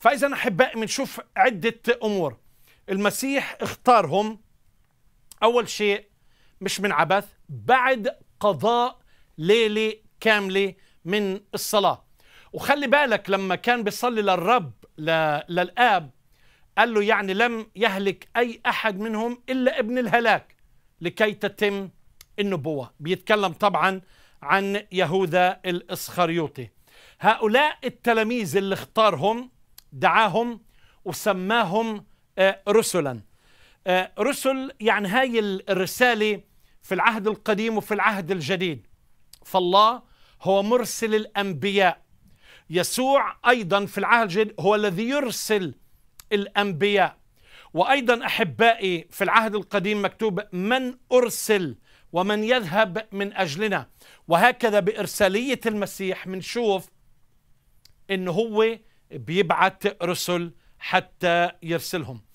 فاذا احبائي بنشوف عده امور المسيح اختارهم اول شيء مش من عبث بعد قضاء ليله كامله من الصلاه وخلي بالك لما كان بيصلي للرب للاب قال له يعني لم يهلك اي احد منهم الا ابن الهلاك لكي تتم النبوه بيتكلم طبعا عن يهوذا الاسخريوطي هؤلاء التلاميذ اللي اختارهم دعاهم وسماهم آه، رسلا آه، رسل يعني هاي الرسالة في العهد القديم وفي العهد الجديد فالله هو مرسل الأنبياء يسوع أيضا في العهد الجديد هو الذي يرسل الأنبياء وأيضا أحبائي في العهد القديم مكتوب من أرسل ومن يذهب من أجلنا وهكذا بإرسالية المسيح منشوف أنه هو بيبعت رسل حتى يرسلهم